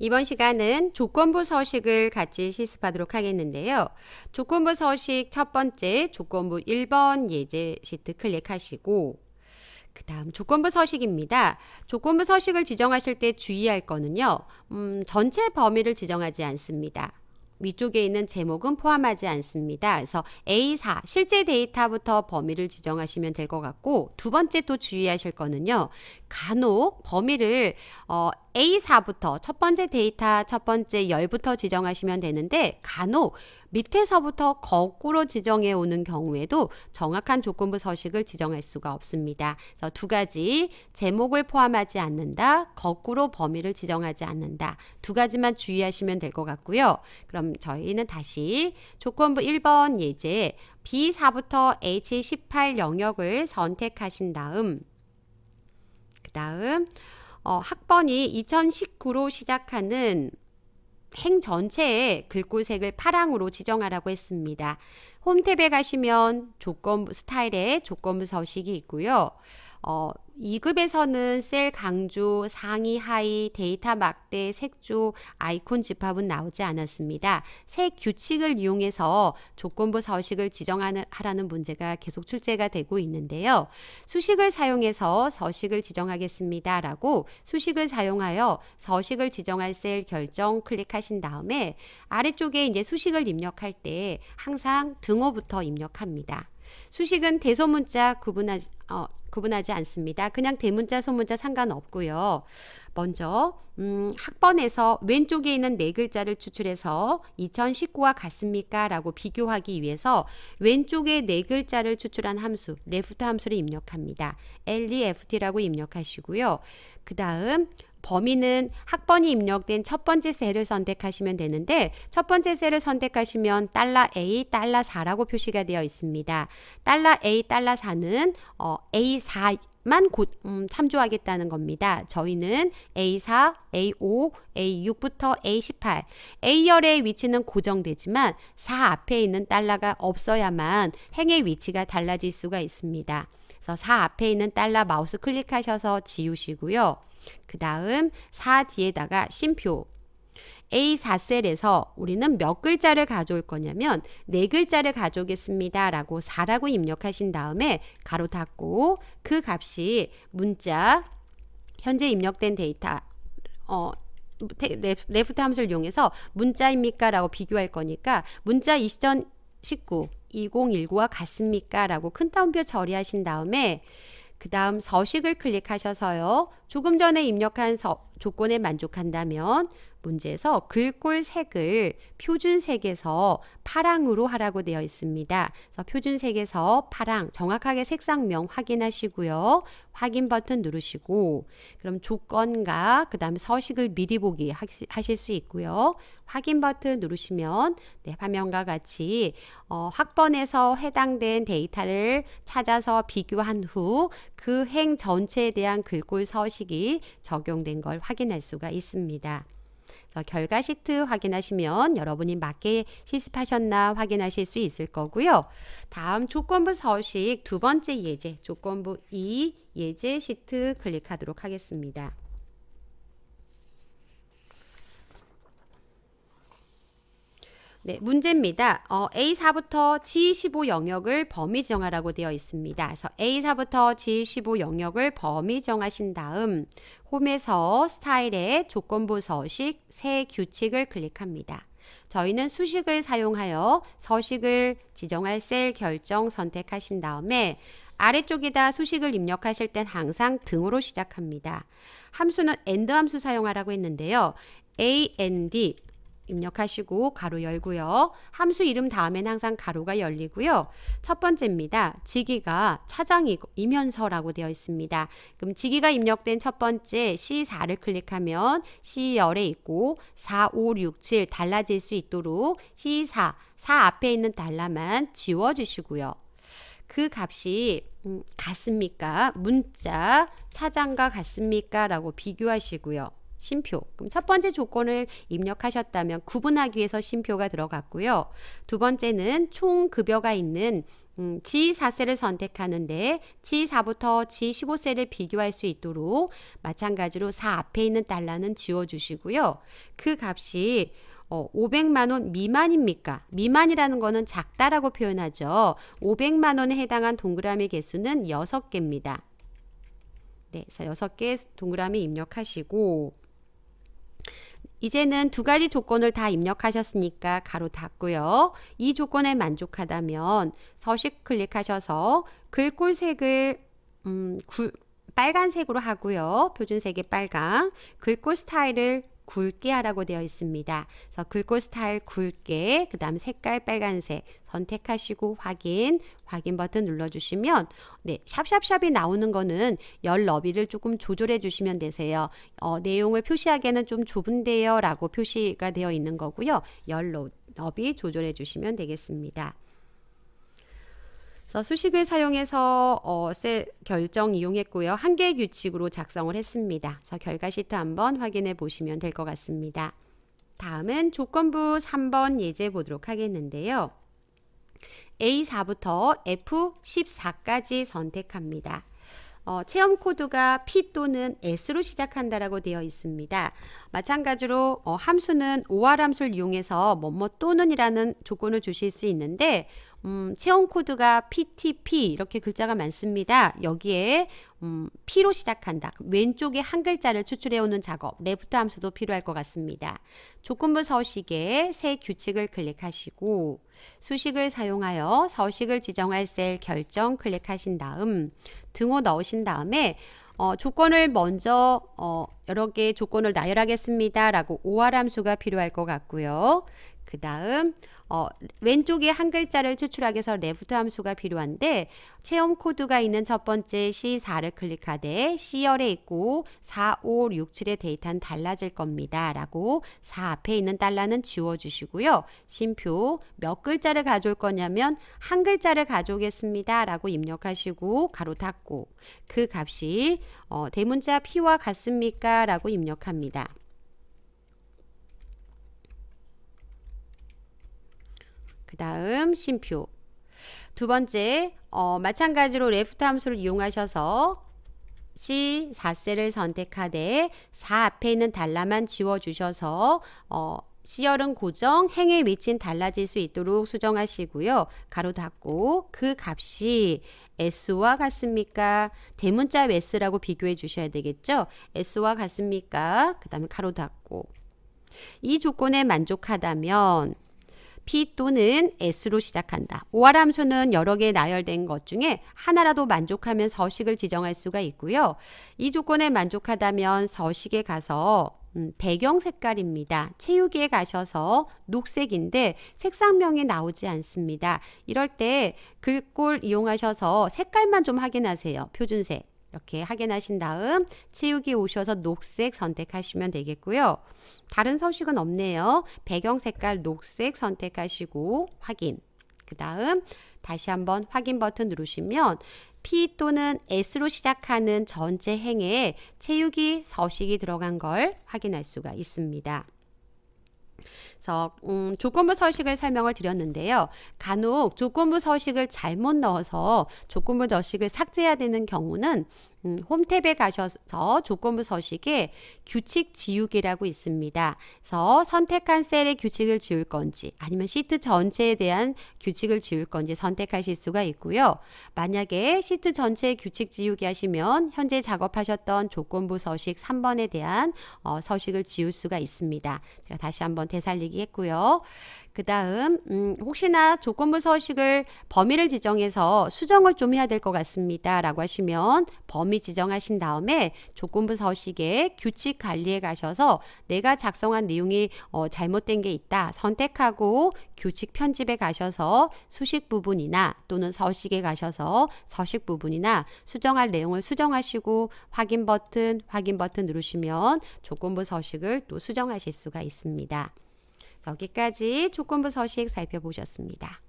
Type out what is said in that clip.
이번 시간은 조건부 서식을 같이 실습하도록 하겠는데요. 조건부 서식 첫 번째 조건부 1번 예제 시트 클릭하시고 그 다음 조건부 서식입니다. 조건부 서식을 지정하실 때 주의할 거는요. 음, 전체 범위를 지정하지 않습니다. 위쪽에 있는 제목은 포함하지 않습니다. 그래서 A4 실제 데이터부터 범위를 지정하시면 될 것 같고 두 번째 또 주의하실 거는요. 간혹 범위를 어, A4부터 첫 번째 데이터 첫 번째 열부터 지정하시면 되는데 간혹 밑에서부터 거꾸로 지정해 오는 경우에도 정확한 조건부 서식을 지정할 수가 없습니다. 그래서 두 가지 제목을 포함하지 않는다, 거꾸로 범위를 지정하지 않는다. 두 가지만 주의하시면 될 것 같고요. 그럼 저희는 다시 조건부 1번 예제 B4부터 H18 영역을 선택하신 다음 그 다음 어, 학번이 2019로 시작하는 행 전체에 글꼴색을 파랑으로 지정하라고 했습니다. 홈탭에 가시면 조건부 스타일의 조건부 서식이 있고요. 어, 2급에서는 셀 강조, 상위, 하위, 데이터 막대, 색조, 아이콘 집합은 나오지 않았습니다. 새 규칙을 이용해서 조건부 서식을 지정하라는 문제가 계속 출제가 되고 있는데요. 수식을 사용해서 서식을 지정하겠습니다. 라고 수식을 사용하여 서식을 지정할 셀 결정 클릭하신 다음에 아래쪽에 이제 수식을 입력할 때 항상 등호부터 입력합니다. 수식은 대소문자 구분하지, 어, 구분하지 않습니다. 그냥 대문자, 소문자 상관없고요. 먼저 음, 학번에서 왼쪽에 있는 네 글자를 추출해서 2019와 같습니까? 라고 비교하기 위해서 왼쪽에 네 글자를 추출한 함수, 레프트 함수를 입력합니다. LEFT라고 입력하시고요. 그 다음 범위는 학번이 입력된 첫 번째 셀을 선택하시면 되는데 첫 번째 셀을 선택하시면 달러 $A, 달러 $4라고 표시가 되어 있습니다. 달러 $A, 달러 $4는 어, A4 만 고, 음, 참조하겠다는 겁니다. 저희는 A4, A5, A6부터 A18, A열의 위치는 고정되지만 4 앞에 있는 달러가 없어야만 행의 위치가 달라질 수가 있습니다. 그래서 4 앞에 있는 달러 마우스 클릭하셔서 지우시고요. 그 다음 4 뒤에다가 심표 A4셀에서 우리는 몇 글자를 가져올 거냐면 네 글자를 가져오겠습니다. 라고 4라고 입력하신 다음에 가로 닫고 그 값이 문자 현재 입력된 데이터 어, 레프트 함수를 이용해서 문자입니까? 라고 비교할 거니까 문자 2019 2019와 같습니까? 라고 큰 따옴표 처리하신 다음에 그 다음 서식을 클릭하셔서요. 조금 전에 입력한 서, 조건에 만족한다면 문제에서 글꼴색을 표준색에서 파랑으로 하라고 되어 있습니다. 그래서 표준색에서 파랑 정확하게 색상명 확인하시고요. 확인 버튼 누르시고 그럼 조건과 그다음 서식을 미리 보기 하실 수 있고요. 확인 버튼 누르시면 네, 화면과 같이 어, 학번에서 해당된 데이터를 찾아서 비교한 후 그 행 전체에 대한 글꼴 서식 방식이 적용된 걸 확인할 수가 있습니다. 결과 시트 확인하시면 여러분이 맞게 실습하셨나 확인하실 수 있을 거고요. 다음 조건부 서식 두 번째 예제 조건부 2 예제 시트 클릭하도록 하겠습니다. 네, 문제입니다. 어, A4부터 G15 영역을 범위 정하라고 되어 있습니다. 그래서 A4부터 G15 영역을 범위 정하신 다음 홈에서 스타일의 조건부 서식 새 규칙을 클릭합니다. 저희는 수식을 사용하여 서식을 지정할 셀 결정 선택하신 다음에 아래쪽에다 수식을 입력하실 땐 항상 등으로 시작합니다. 함수는 AND 함수 사용하라고 했는데요. AND 입력하시고 가로 열고요. 함수 이름 다음엔 항상 가로가 열리고요. 첫 번째입니다. 직위가 차장이면서라고 되어 있습니다. 그럼 직위가 입력된 첫 번째 C4를 클릭하면 C 열에 있고 4, 5, 6, 7 달라질 수 있도록 C4, 4 앞에 있는 달라만 지워주시고요. 그 값이 음, 같습니까? 문자 차장과 같습니까? 라고 비교하시고요. 심표. 그럼 첫 번째 조건을 입력하셨다면 구분하기 위해서 심표가 들어갔고요. 두 번째는 총 급여가 있는 음, G4세를 선택하는데 G4부터 G15세를 비교할 수 있도록 마찬가지로 4 앞에 있는 달러는 지워주시고요. 그 값이 어, 500만 원 미만입니까? 미만이라는 거는 작다라고 표현하죠. 500만 원에 해당한 동그라미 개수는 6개입니다. 네, 그래서 6개 동그라미 입력하시고 이제는 두 가지 조건을 다 입력하셨으니까 가로 닫고요. 이 조건에 만족하다면 서식 클릭하셔서 글꼴색을 음, 구, 빨간색으로 하고요. 표준색의 빨강, 글꼴 스타일을 굵게 하라고 되어 있습니다. 그래서 긁고 스타일 굵게 그 다음 색깔 빨간색 선택하시고 확인 확인 버튼 눌러주시면 네 샵샵샵이 나오는 거는 열 너비를 조금 조절해 주시면 되세요. 어, 내용을 표시하기에는 좀 좁은데요 라고 표시가 되어 있는 거고요. 열 너비 조절해 주시면 되겠습니다. 그래서 수식을 사용해서 어, 셀 결정 이용했고요. 한계 규칙으로 작성을 했습니다. 그래서 결과 시트 한번 확인해 보시면 될 것 같습니다. 다음은 조건부 3번 예제 보도록 하겠는데요. A4부터 F14까지 선택합니다. 어, 체험 코드가 P 또는 S로 시작한다라고 되어 있습니다. 마찬가지로 어, 함수는 OR 함수를 이용해서 뭐뭐 또는이라는 조건을 주실 수 있는데 음, 체온 코드가 PTP 이렇게 글자가 많습니다. 여기에 음, P로 시작한다. 왼쪽에 한 글자를 추출해 오는 작업, 레프트 함수도 필요할 것 같습니다. 조건부 서식에 새 규칙을 클릭하시고 수식을 사용하여 서식을 지정할 셀 결정 클릭하신 다음 등호 넣으신 다음에 어, 조건을 먼저 어, 여러 개의 조건을 나열하겠습니다. 라고 OR 함수가 필요할 것 같고요. 그 다음 어, 왼쪽에 한 글자를 추출하기 위해서 레프트 함수가 필요한데 체험 코드가 있는 첫 번째 C4를 클릭하되 C열에 있고 4, 5, 6, 7의 데이터는 달라질 겁니다. 라고 4 앞에 있는 달러는 지워주시고요. 심표 몇 글자를 가져올 거냐면 한 글자를 가져오겠습니다. 라고 입력하시고 가로 닫고 그 값이 어, 대문자 P와 같습니까? 라고 입력합니다. 그 다음 심표 두 번째 어, 마찬가지로 레프트 함수를 이용하셔서 C4셀을 선택하되 4 앞에 있는 달러만 지워주셔서 어, C열은 고정, 행에 위치는 달라질 수 있도록 수정하시고요. 가로 닫고 그 값이 S와 같습니까? 대문자 S라고 비교해 주셔야 되겠죠? S와 같습니까? 그 다음에 가로 닫고 이 조건에 만족하다면 P 또는 S로 시작한다. 오알 함수는 여러 개 나열된 것 중에 하나라도 만족하면 서식을 지정할 수가 있고요. 이 조건에 만족하다면 서식에 가서 음, 배경 색깔입니다. 채우기에 가셔서 녹색인데 색상명이 나오지 않습니다. 이럴 때 글꼴 그 이용하셔서 색깔만 좀 확인하세요. 표준색. 이렇게 확인하신 다음 채우기 오셔서 녹색 선택하시면 되겠고요. 다른 서식은 없네요. 배경 색깔 녹색 선택하시고 확인. 그 다음 다시 한번 확인 버튼 누르시면 P 또는 S로 시작하는 전체 행에 채우기 서식이 들어간 걸 확인할 수가 있습니다. 그래서 음, 조건부 서식을 설명을 드렸는데요. 간혹 조건부 서식을 잘못 넣어서 조건부 서식을 삭제해야 되는 경우는 음, 홈탭에 가셔서 조건부 서식에 규칙 지우기라고 있습니다. 그래서 선택한 셀의 규칙을 지울 건지 아니면 시트 전체에 대한 규칙을 지울 건지 선택하실 수가 있고요. 만약에 시트 전체의 규칙 지우기 하시면 현재 작업하셨던 조건부 서식 3번에 대한 어, 서식을 지울 수가 있습니다. 제가 다시 한번 되살리기 얘기했고요. 그 다음 음, 혹시나 조건부 서식을 범위를 지정해서 수정을 좀 해야 될 것 같습니다. 라고 하시면 범위 지정하신 다음에 조건부 서식의 규칙 관리에 가셔서 내가 작성한 내용이 어, 잘못된 게 있다 선택하고 규칙 편집에 가셔서 수식 부분이나 또는 서식에 가셔서 서식 부분이나 수정할 내용을 수정하시고 확인 버튼 확인 버튼 누르시면 조건부 서식을 또 수정하실 수가 있습니다. 여기까지 조건부 서식 살펴보셨습니다.